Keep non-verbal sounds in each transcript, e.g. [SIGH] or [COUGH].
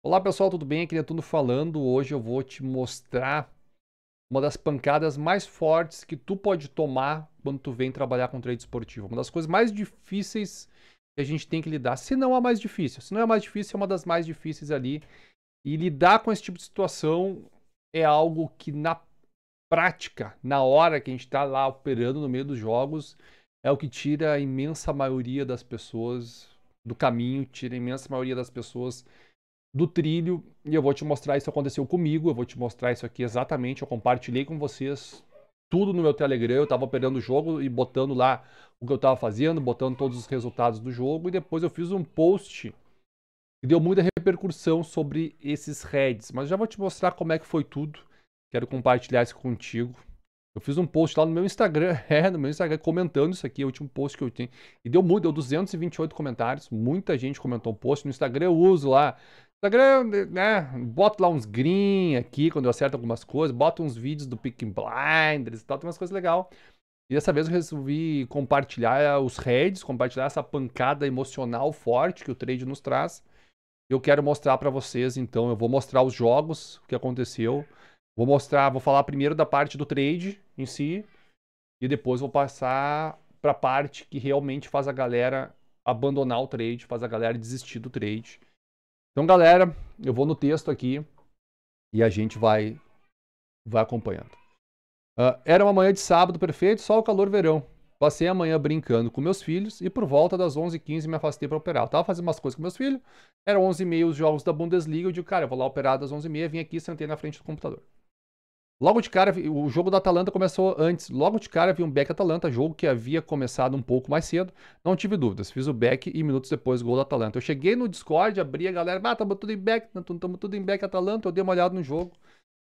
Olá pessoal, tudo bem? Aqui é Netuno falando. Hoje eu vou te mostrar uma das pancadas mais fortes que tu pode tomar quando tu vem trabalhar com trade esportivo. Uma das coisas mais difíceis que a gente tem que lidar, se não a mais difícil. Se não é a mais difícil, é uma das mais difíceis ali. E lidar com esse tipo de situação é algo que na prática, na hora que a gente está lá operando no meio dos jogos, é o que tira a imensa maioria das pessoas do caminho, tira a imensa maioria das pessoas do trilho e eu vou te mostrar isso aconteceu comigo, eu vou te mostrar isso aqui exatamente, eu compartilhei com vocês tudo no meu Telegram, eu estava operando o jogo e botando lá o que eu estava fazendo, botando todos os resultados do jogo e depois eu fiz um post que deu muita repercussão sobre esses heads, mas já vou te mostrar como é que foi tudo, quero compartilhar isso contigo. Eu fiz um post lá no meu Instagram, [LAUGHS] é, no meu Instagram, comentando isso aqui, é o último post que eu tenho. E deu muito, deu 228 comentários, muita gente comentou o post. No Instagram eu uso lá Instagram, né? Boto lá uns green aqui quando eu acerto algumas coisas, boto uns vídeos do Picking Blinders e tal, tem umas coisas legais. E dessa vez eu resolvi compartilhar os heads, compartilhar essa pancada emocional forte que o trade nos traz. Eu quero mostrar para vocês, então, eu vou mostrar os jogos, o que aconteceu. Vou mostrar, vou falar primeiro da parte do trade em si e depois vou passar para a parte que realmente faz a galera abandonar o trade, faz a galera desistir do trade então, galera, eu vou no texto aqui e a gente vai, vai acompanhando. Uh, era uma manhã de sábado perfeito, só o calor verão. Passei a manhã brincando com meus filhos e por volta das 11h15 me afastei para operar. Eu tava fazendo umas coisas com meus filhos, era 11h30 os jogos da Bundesliga. Eu digo, cara, eu vou lá operar das 11h30, vim aqui, sentei na frente do computador. Logo de cara, o jogo da Atalanta começou antes. Logo de cara, vi um back Atalanta, jogo que havia começado um pouco mais cedo. Não tive dúvidas. Fiz o back e minutos depois gol da Atalanta. Eu cheguei no Discord, abri a galera, ah, tamo tudo em back, tamo tudo em back Atalanta. Eu dei uma olhada no jogo.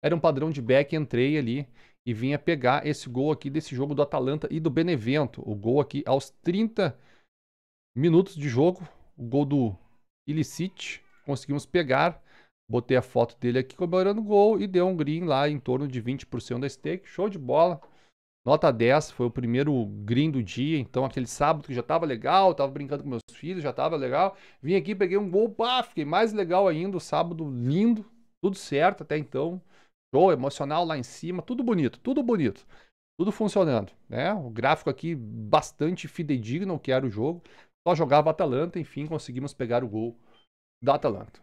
Era um padrão de back, entrei ali e vinha pegar esse gol aqui desse jogo do Atalanta e do Benevento. O gol aqui aos 30 minutos de jogo, o gol do Illicit. Conseguimos pegar Botei a foto dele aqui comemorando o gol e deu um green lá em torno de 20% da stake. Show de bola. Nota 10, foi o primeiro green do dia, então aquele sábado que já tava legal, tava brincando com meus filhos, já tava legal. Vim aqui, peguei um gol, pá, fiquei mais legal ainda, o sábado lindo, tudo certo até então. Show, emocional lá em cima, tudo bonito, tudo bonito. Tudo funcionando, né? O gráfico aqui bastante fidedigno, que era o jogo. Só jogava Atalanta, enfim, conseguimos pegar o gol da Atalanta.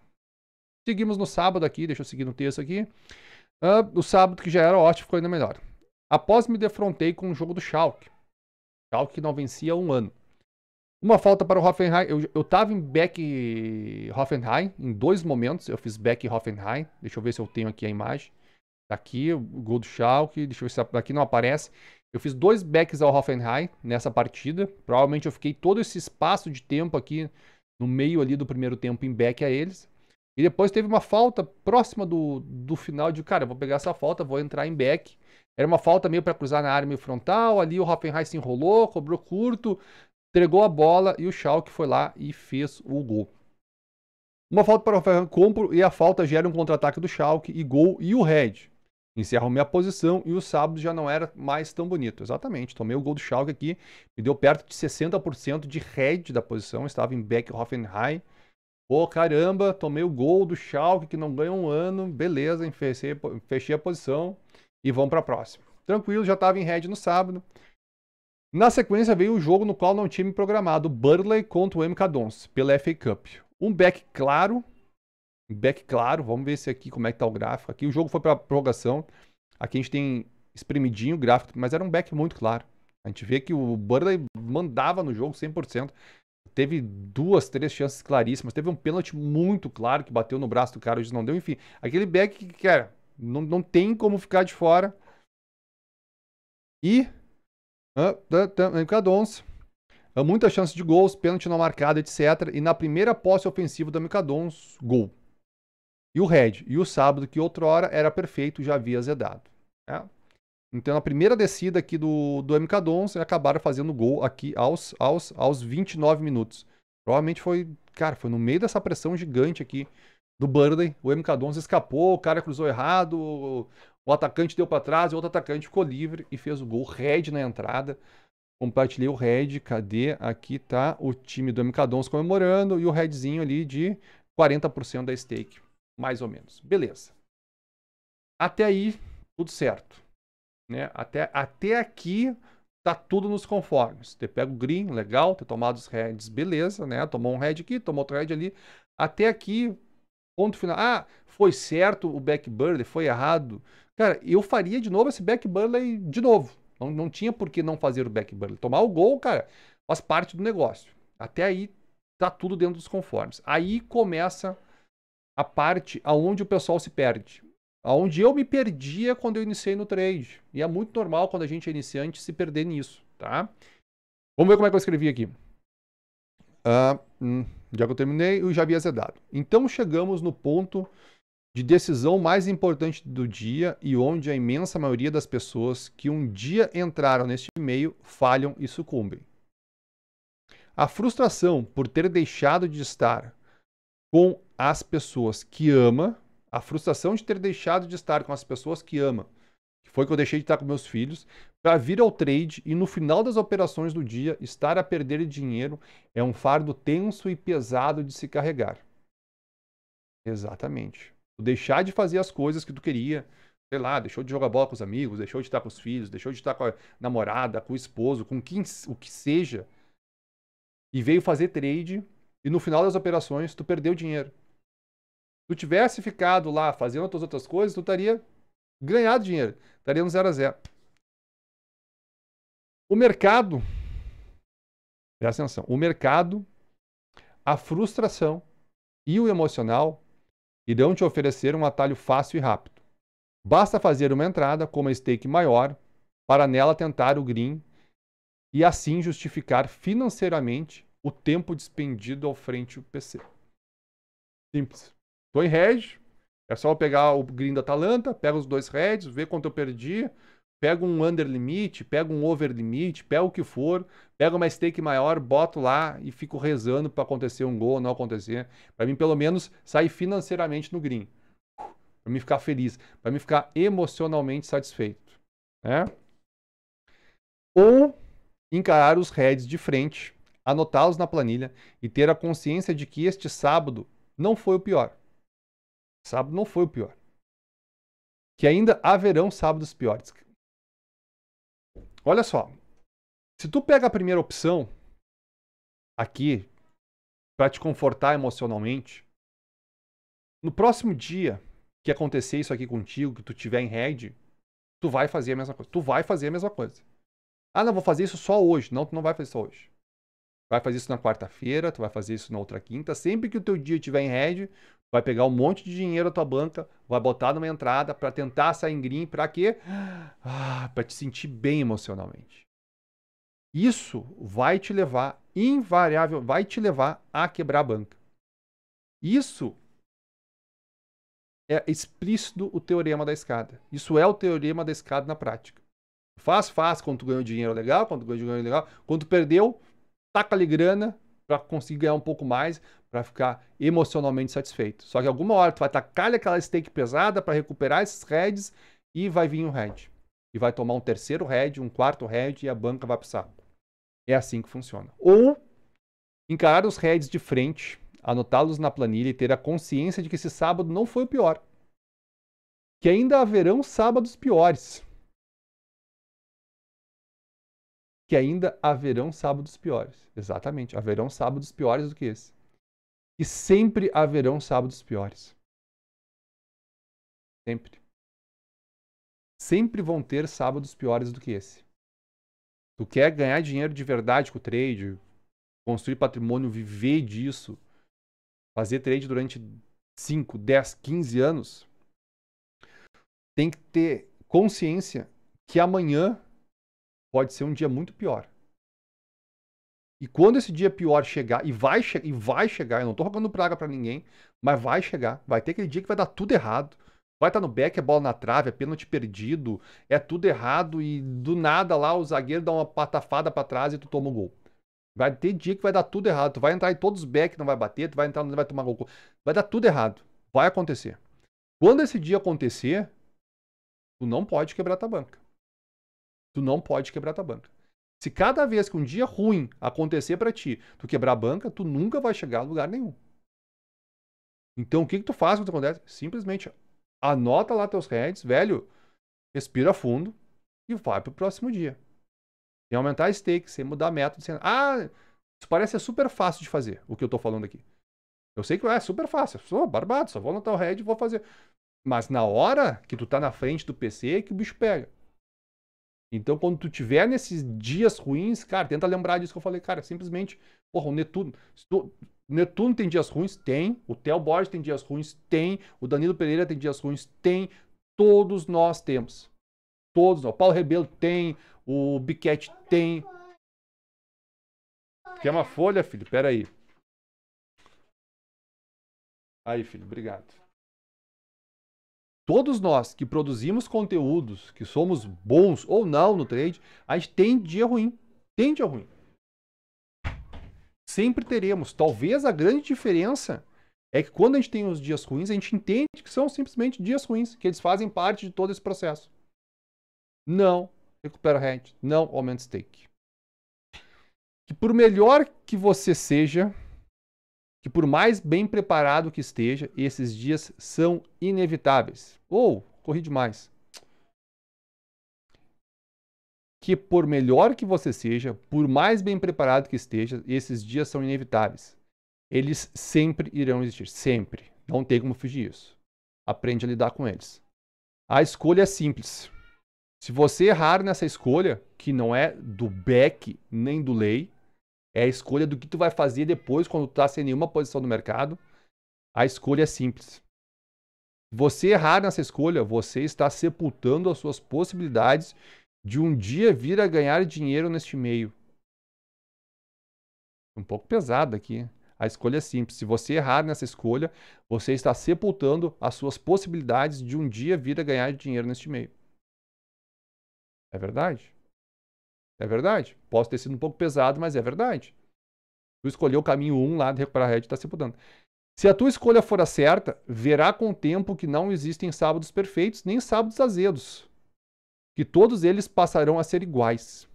Seguimos no sábado aqui, deixa eu seguir no texto aqui. Uh, o sábado, que já era ótimo, ficou ainda melhor. Após me defrontei com o jogo do Schalke. Schalke que não vencia um ano. Uma falta para o Hoffenheim. Eu, eu tava em back Hoffenheim em dois momentos. Eu fiz back Hoffenheim. Deixa eu ver se eu tenho aqui a imagem. Tá aqui, o gol do Schalke. Deixa eu ver se aqui não aparece. Eu fiz dois backs ao Hoffenheim nessa partida. Provavelmente eu fiquei todo esse espaço de tempo aqui no meio ali do primeiro tempo em back a eles. E depois teve uma falta próxima do, do final de, cara, eu vou pegar essa falta, vou entrar em back. Era uma falta meio para cruzar na área meio frontal, ali o Hoffenheim se enrolou, cobrou curto, entregou a bola e o Schalke foi lá e fez o gol. Uma falta para o Hoffenheim, compro e a falta gera um contra-ataque do Schalke e gol e o Red. Encerro minha posição e o sábado já não era mais tão bonito. Exatamente, tomei o gol do Schalke aqui, me deu perto de 60% de Red da posição, estava em back Hoffenheim. Pô, caramba, tomei o gol do Schalke que não ganha um ano. Beleza, fechei, fechei a posição e vamos para a próxima. Tranquilo, já estava em red no sábado. Na sequência veio o jogo no qual não tinha me programado, Burley contra o MK Dons, pela FA Cup. Um back claro, um back claro, vamos ver se aqui como é que tá o gráfico. Aqui o jogo foi para prorrogação. Aqui a gente tem espremidinho o gráfico, mas era um back muito claro. A gente vê que o Burley mandava no jogo 100% teve duas, três chances claríssimas. Teve um pênalti muito claro que bateu no braço do cara, o não deu. Enfim, aquele back que, cara, não, não tem como ficar de fora. E. Mercado uh, muita chance de gols, pênalti não marcado, etc. E na primeira posse ofensiva da Micadons, gol. E o Red. E o sábado, que outrora era perfeito, já havia zedado. É. Então, na primeira descida aqui do, do MK Dons, acabaram fazendo gol aqui aos, aos, aos 29 minutos. Provavelmente foi, cara, foi no meio dessa pressão gigante aqui do Burnley. O MK 11 escapou, o cara cruzou errado, o, o atacante deu para trás, o outro atacante ficou livre e fez o gol. Red na entrada. Compartilhei o Red, cadê? Aqui tá o time do MK 11 comemorando e o Redzinho ali de 40% da stake, mais ou menos. Beleza. Até aí, tudo certo. Né? Até, até aqui tá tudo nos conformes. Ter pego o green, legal, ter tomado os heads, beleza, né? Tomou um head aqui, tomou outro head ali. Até aqui, ponto final. Ah, foi certo o back burley, foi errado. Cara, eu faria de novo esse back burley de novo. Não, não tinha por que não fazer o back burley. Tomar o gol, cara, faz parte do negócio. Até aí tá tudo dentro dos conformes. Aí começa a parte aonde o pessoal se perde. Onde eu me perdia quando eu iniciei no trade. E é muito normal quando a gente é iniciante se perder nisso, tá? Vamos ver como é que eu escrevi aqui. Uh, já que eu terminei, eu já havia zedado. Então chegamos no ponto de decisão mais importante do dia e onde a imensa maioria das pessoas que um dia entraram neste meio falham e sucumbem. A frustração por ter deixado de estar com as pessoas que ama a frustração de ter deixado de estar com as pessoas que ama, que foi que eu deixei de estar com meus filhos, para vir ao trade e no final das operações do dia estar a perder dinheiro é um fardo tenso e pesado de se carregar. Exatamente. deixar de fazer as coisas que tu queria, sei lá, deixou de jogar bola com os amigos, deixou de estar com os filhos, deixou de estar com a namorada, com o esposo, com quem o que seja, e veio fazer trade e no final das operações tu perdeu dinheiro tu tivesse ficado lá fazendo as outras coisas, tu estaria ganhado dinheiro. Estaria no zero a zero. O mercado, presta atenção, o mercado, a frustração e o emocional irão te oferecer um atalho fácil e rápido. Basta fazer uma entrada com uma stake maior para nela tentar o green e assim justificar financeiramente o tempo despendido ao frente do PC. Simples. Tô em red. É só eu pegar o green da Atalanta, pega os dois reds, ver quanto eu perdi, pega um under limit, pega um over limit, pega o que for, pega uma stake maior, boto lá e fico rezando para acontecer um gol ou não acontecer. Para mim, pelo menos, sair financeiramente no green. Para mim ficar feliz, para mim ficar emocionalmente satisfeito, né? Ou encarar os reds de frente, anotá-los na planilha e ter a consciência de que este sábado não foi o pior. Sábado não foi o pior. Que ainda haverão sábados piores. Olha só. Se tu pega a primeira opção aqui para te confortar emocionalmente, no próximo dia que acontecer isso aqui contigo, que tu tiver em rede, tu vai fazer a mesma coisa. Tu vai fazer a mesma coisa. Ah, não, vou fazer isso só hoje. Não, tu não vai fazer isso só hoje. Vai fazer isso na quarta-feira, tu vai fazer isso na outra quinta. Sempre que o teu dia estiver em red, vai pegar um monte de dinheiro da tua banca, vai botar numa entrada para tentar sair em green, para quê? Ah, para te sentir bem emocionalmente. Isso vai te levar invariável, vai te levar a quebrar a banca. Isso é explícito o teorema da escada. Isso é o teorema da escada na prática. Faz, faz, quando tu ganhou dinheiro legal, quando tu ganhou dinheiro legal, quando tu perdeu, taca-lhe grana para conseguir ganhar um pouco mais, para ficar emocionalmente satisfeito. Só que alguma hora tu vai tacar-lhe aquela stake pesada para recuperar esses heads e vai vir um head. E vai tomar um terceiro head, um quarto head e a banca vai pro É assim que funciona. Ou encarar os heads de frente, anotá-los na planilha e ter a consciência de que esse sábado não foi o pior. Que ainda haverão sábados piores. que ainda haverão sábados piores. Exatamente, haverão sábados piores do que esse. E sempre haverão sábados piores. Sempre. Sempre vão ter sábados piores do que esse. Tu quer ganhar dinheiro de verdade com o trade, construir patrimônio, viver disso, fazer trade durante 5, 10, 15 anos, tem que ter consciência que amanhã pode ser um dia muito pior. E quando esse dia pior chegar, e vai, che e vai chegar, eu não estou rogando praga para ninguém, mas vai chegar, vai ter aquele dia que vai dar tudo errado. Vai estar tá no back, é bola na trave, é pênalti perdido, é tudo errado e do nada lá o zagueiro dá uma patafada para trás e tu toma o um gol. Vai ter dia que vai dar tudo errado. Tu vai entrar em todos os back, não vai bater, tu vai entrar, não vai tomar gol. Vai dar tudo errado. Vai acontecer. Quando esse dia acontecer, tu não pode quebrar tua banca. Tu não pode quebrar tua banca. Se cada vez que um dia ruim acontecer para ti, tu quebrar a banca, tu nunca vai chegar a lugar nenhum. Então o que, que tu faz quando acontece? Simplesmente anota lá teus heads, velho, respira fundo e vai pro próximo dia. Sem aumentar stake, sem mudar método, sem... Ah, isso parece super fácil de fazer, o que eu tô falando aqui. Eu sei que é super fácil, sou barbado, só vou anotar o head e vou fazer. Mas na hora que tu tá na frente do PC é que o bicho pega. Então, quando tu tiver nesses dias ruins, cara, tenta lembrar disso que eu falei, cara, simplesmente, porra, o Netuno. Tu, Netuno tem dias ruins? Tem. O Theo Borges tem dias ruins? Tem. O Danilo Pereira tem dias ruins? Tem. Todos nós temos. Todos nós. O Paulo Rebelo tem. O Biquete tem. Quer uma folha, filho? Pera aí. Aí, filho, obrigado. Todos nós que produzimos conteúdos, que somos bons ou não no trade, a gente tem dia ruim. Tem dia ruim. Sempre teremos. Talvez a grande diferença é que quando a gente tem os dias ruins, a gente entende que são simplesmente dias ruins, que eles fazem parte de todo esse processo. Não recupera rent, não aumenta stake. Que por melhor que você seja, que por mais bem preparado que esteja, esses dias são inevitáveis. Ou, corri demais. Que por melhor que você seja, por mais bem preparado que esteja, esses dias são inevitáveis. Eles sempre irão existir, sempre. Não tem como fugir disso. Aprende a lidar com eles. A escolha é simples. Se você errar nessa escolha, que não é do Beck nem do Lei, é a escolha do que tu vai fazer depois quando tu tá sem nenhuma posição no mercado. A escolha é simples. Você errar nessa escolha, você está sepultando as suas possibilidades de um dia vir a ganhar dinheiro neste meio. Um pouco pesado aqui. A escolha é simples. Se você errar nessa escolha, você está sepultando as suas possibilidades de um dia vir a ganhar dinheiro neste meio. É verdade? É verdade. Posso ter sido um pouco pesado, mas é verdade. Tu escolheu o caminho 1 um lá de recuperar a rede e está se mudando. Se a tua escolha for a certa, verá com o tempo que não existem sábados perfeitos nem sábados azedos. Que todos eles passarão a ser iguais.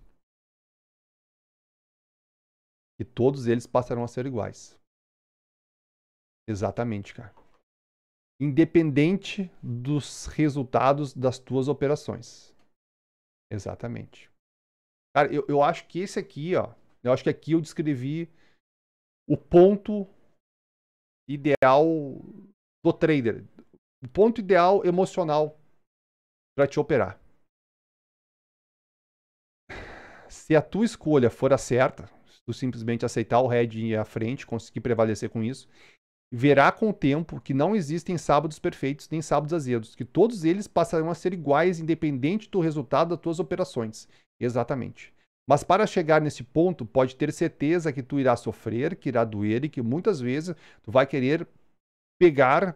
Que todos eles passarão a ser iguais. Exatamente, cara. Independente dos resultados das tuas operações. Exatamente. Cara, eu, eu acho que esse aqui, ó. Eu acho que aqui eu descrevi o ponto ideal do trader. O ponto ideal emocional para te operar. Se a tua escolha for a certa, se tu simplesmente aceitar o red e ir à frente, conseguir prevalecer com isso, verá com o tempo que não existem sábados perfeitos nem sábados azedos, que todos eles passarão a ser iguais independente do resultado das tuas operações. Exatamente. Mas para chegar nesse ponto, pode ter certeza que tu irá sofrer, que irá doer e que muitas vezes tu vai querer pegar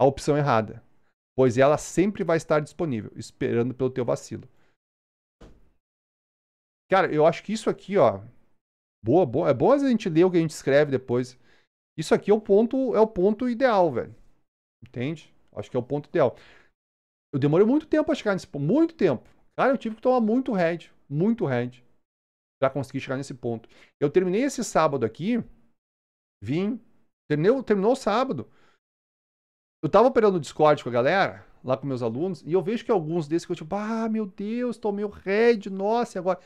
a opção errada, pois ela sempre vai estar disponível, esperando pelo teu vacilo. Cara, eu acho que isso aqui, ó, boa, boa, é bom a gente ler o que a gente escreve depois. Isso aqui é o ponto, é o ponto ideal, velho. Entende? Acho que é o ponto ideal. Eu demorei muito tempo para chegar nesse ponto, muito tempo. Cara, eu tive que tomar muito head, muito head, para conseguir chegar nesse ponto. Eu terminei esse sábado aqui, vim, terminou, terminou o sábado. Eu tava operando no Discord com a galera, lá com meus alunos, e eu vejo que alguns desses que eu tipo, ah, meu Deus, tomei o head, nossa, e agora.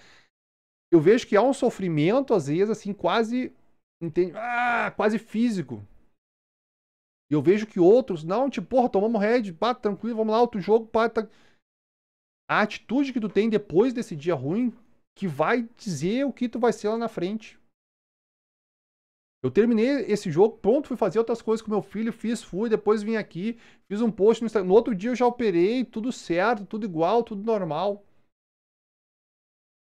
Eu vejo que há um sofrimento, às vezes, assim, quase. Entende? Ah, quase físico. E eu vejo que outros, não, tipo, porra, tomamos red, pá, tranquilo, vamos lá, outro jogo, pá, tá a atitude que tu tem depois desse dia ruim que vai dizer o que tu vai ser lá na frente. Eu terminei esse jogo, pronto, fui fazer outras coisas com meu filho, fiz, fui, depois vim aqui, fiz um post no Instagram. No outro dia eu já operei, tudo certo, tudo igual, tudo normal.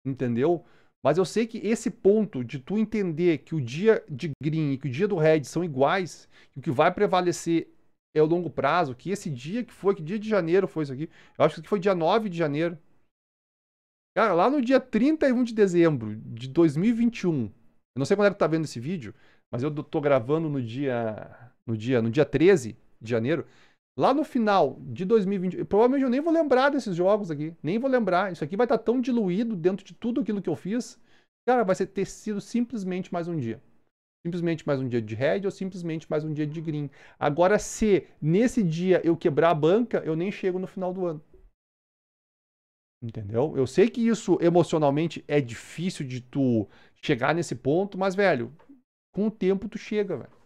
Entendeu? Mas eu sei que esse ponto de tu entender que o dia de green e que o dia do red são iguais, que o que vai prevalecer é o longo prazo, que esse dia que foi, que dia de janeiro foi isso aqui? Eu acho que foi dia 9 de janeiro. Cara, lá no dia 31 de dezembro de 2021. Eu não sei quando é que tá vendo esse vídeo, mas eu tô gravando no dia no dia no dia 13 de janeiro. Lá no final de 2020, provavelmente eu nem vou lembrar desses jogos aqui, nem vou lembrar. Isso aqui vai estar tá tão diluído dentro de tudo aquilo que eu fiz. Cara, vai ser ter sido simplesmente mais um dia simplesmente mais um dia de red ou simplesmente mais um dia de green. Agora, se nesse dia eu quebrar a banca, eu nem chego no final do ano. Entendeu? Eu sei que isso emocionalmente é difícil de tu chegar nesse ponto, mas, velho, com o tempo tu chega, velho.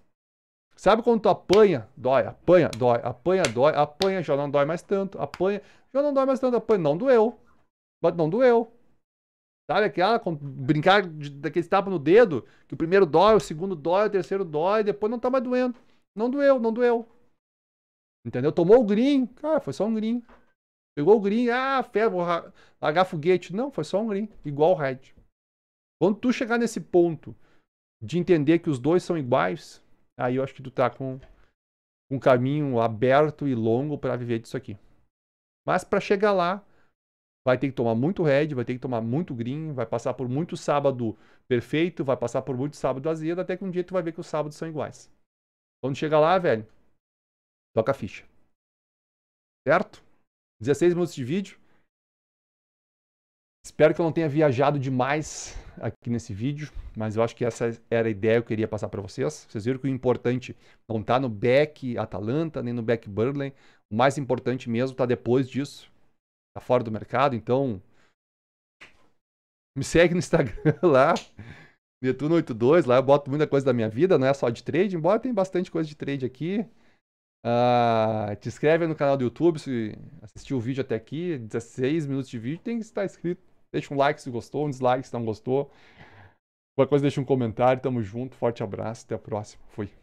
Sabe quando tu apanha? Dói, apanha, dói, apanha, dói, apanha, já não dói mais tanto, apanha, já não dói mais tanto, apanha, não doeu. Não doeu. Sabe aquela, ah, brincar de, daquele tapa no dedo, que o primeiro dói, o segundo dói, o terceiro dói, depois não tá mais doendo. Não doeu, não doeu. Entendeu? Tomou o green, cara, foi só um green. Pegou o green, ah, ferro, vou largar foguete. Não, foi só um green, igual o red. Quando tu chegar nesse ponto de entender que os dois são iguais, aí eu acho que tu tá com um caminho aberto e longo para viver disso aqui. Mas para chegar lá, vai ter que tomar muito red, vai ter que tomar muito green, vai passar por muito sábado perfeito, vai passar por muito sábado azedo, até que um dia tu vai ver que os sábados são iguais. Quando chega lá, velho, toca a ficha. Certo? 16 minutos de vídeo. Espero que eu não tenha viajado demais aqui nesse vídeo, mas eu acho que essa era a ideia que eu queria passar para vocês. Vocês viram que o importante não está no back Atalanta, nem no back Burnley. O mais importante mesmo está depois disso, tá fora do mercado, então me segue no Instagram [LAUGHS] lá, Netuno82, lá eu boto muita coisa da minha vida, não é só de trade, embora tem bastante coisa de trade aqui. Uh, te inscreve no canal do YouTube se assistiu o vídeo até aqui, 16 minutos de vídeo, tem que estar inscrito. Deixa um like se gostou, um dislike se não gostou. Qualquer coisa, deixa um comentário. Tamo junto, forte abraço, até a próxima. Fui.